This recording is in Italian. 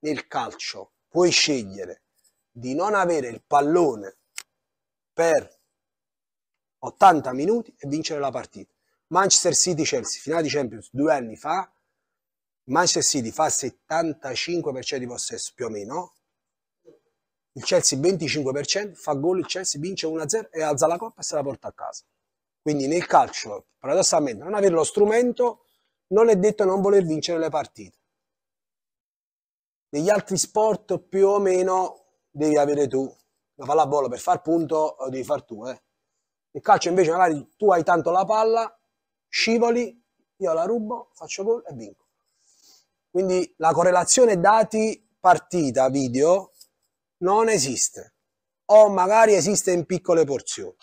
nel calcio puoi scegliere di non avere il pallone per 80 minuti e vincere la partita. Manchester City-Chelsea, finale di Champions due anni fa, Manchester City fa 75% di possesso più o meno, il Chelsea 25%, fa gol il Chelsea, vince 1-0 e alza la coppa e se la porta a casa. Quindi nel calcio, paradossalmente, non avere lo strumento non è detto non voler vincere le partite. Negli altri sport più o meno devi avere tu. La pallavolo per far punto devi far tu. Eh. Nel calcio invece magari tu hai tanto la palla, scivoli, io la rubo, faccio gol e vinco. Quindi la correlazione dati partita video non esiste o magari esiste in piccole porzioni.